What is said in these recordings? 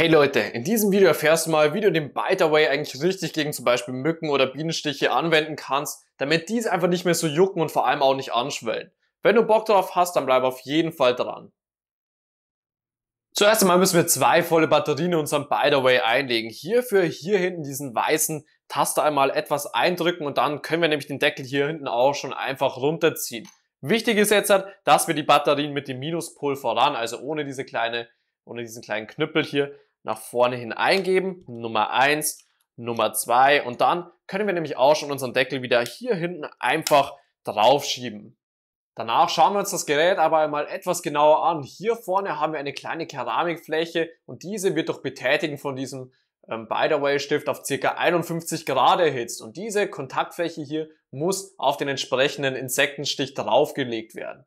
Hey Leute, in diesem Video erfährst du mal, wie du den Bite-Away eigentlich richtig gegen zum Beispiel Mücken oder Bienenstiche anwenden kannst, damit diese einfach nicht mehr so jucken und vor allem auch nicht anschwellen. Wenn du Bock drauf hast, dann bleib auf jeden Fall dran. Zuerst einmal müssen wir zwei volle Batterien in unseren Bite-Away einlegen. Hierfür hier hinten diesen weißen Taster einmal etwas eindrücken und dann können wir nämlich den Deckel hier hinten auch schon einfach runterziehen. Wichtig ist jetzt, halt, dass wir die Batterien mit dem Minuspol voran, also ohne diese kleine ohne diesen kleinen Knüppel hier nach vorne hin eingeben, Nummer 1, Nummer 2 und dann können wir nämlich auch schon unseren Deckel wieder hier hinten einfach draufschieben. Danach schauen wir uns das Gerät aber einmal etwas genauer an. Hier vorne haben wir eine kleine Keramikfläche und diese wird durch Betätigen von diesem ähm, By-the-Way-Stift auf ca. 51 Grad erhitzt und diese Kontaktfläche hier muss auf den entsprechenden Insektenstich draufgelegt werden.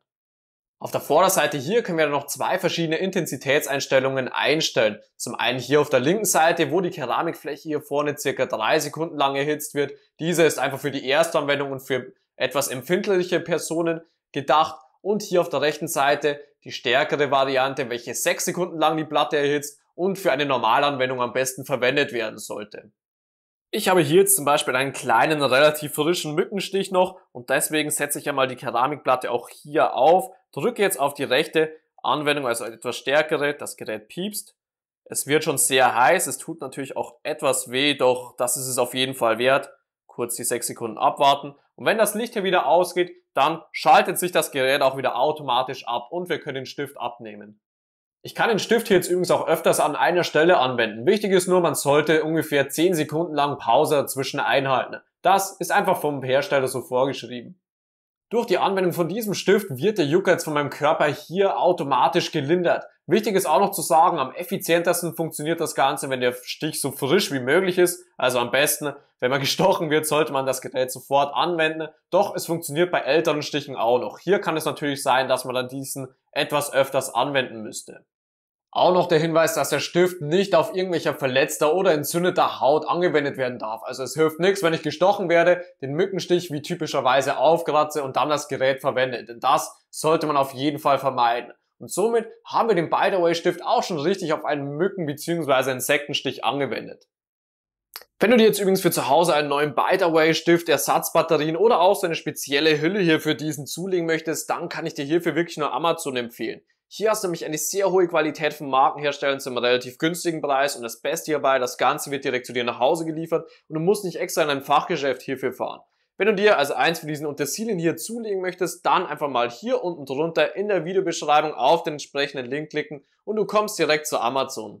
Auf der Vorderseite hier können wir noch zwei verschiedene Intensitätseinstellungen einstellen. Zum einen hier auf der linken Seite, wo die Keramikfläche hier vorne circa drei Sekunden lang erhitzt wird. Diese ist einfach für die Erstanwendung und für etwas empfindliche Personen gedacht. Und hier auf der rechten Seite die stärkere Variante, welche sechs Sekunden lang die Platte erhitzt und für eine Normalanwendung am besten verwendet werden sollte. Ich habe hier jetzt zum Beispiel einen kleinen, relativ frischen Mückenstich noch und deswegen setze ich ja mal die Keramikplatte auch hier auf, drücke jetzt auf die rechte Anwendung, also etwas stärkere, das Gerät piepst. Es wird schon sehr heiß, es tut natürlich auch etwas weh, doch das ist es auf jeden Fall wert. Kurz die 6 Sekunden abwarten und wenn das Licht hier wieder ausgeht, dann schaltet sich das Gerät auch wieder automatisch ab und wir können den Stift abnehmen. Ich kann den Stift hier jetzt übrigens auch öfters an einer Stelle anwenden. Wichtig ist nur, man sollte ungefähr 10 Sekunden lang Pause dazwischen einhalten. Das ist einfach vom Hersteller so vorgeschrieben. Durch die Anwendung von diesem Stift wird der Juckreiz von meinem Körper hier automatisch gelindert. Wichtig ist auch noch zu sagen, am effizientesten funktioniert das Ganze, wenn der Stich so frisch wie möglich ist. Also am besten, wenn man gestochen wird, sollte man das Gerät sofort anwenden. Doch es funktioniert bei älteren Stichen auch noch. Hier kann es natürlich sein, dass man dann diesen etwas öfters anwenden müsste. Auch noch der Hinweis, dass der Stift nicht auf irgendwelcher verletzter oder entzündeter Haut angewendet werden darf. Also es hilft nichts, wenn ich gestochen werde, den Mückenstich wie typischerweise aufkratze und dann das Gerät verwende. Denn das sollte man auf jeden Fall vermeiden. Und somit haben wir den By the Way Stift auch schon richtig auf einen Mücken- bzw. Insektenstich angewendet. Wenn du dir jetzt übrigens für zu Hause einen neuen Biterway Stift, Ersatzbatterien oder auch so eine spezielle Hülle hier für diesen zulegen möchtest, dann kann ich dir hierfür wirklich nur Amazon empfehlen. Hier hast du nämlich eine sehr hohe Qualität von Markenherstellern zu einem relativ günstigen Preis und das Beste hierbei, das Ganze wird direkt zu dir nach Hause geliefert und du musst nicht extra in ein Fachgeschäft hierfür fahren. Wenn du dir also eins von diesen Utensilien hier zulegen möchtest, dann einfach mal hier unten drunter in der Videobeschreibung auf den entsprechenden Link klicken und du kommst direkt zu Amazon.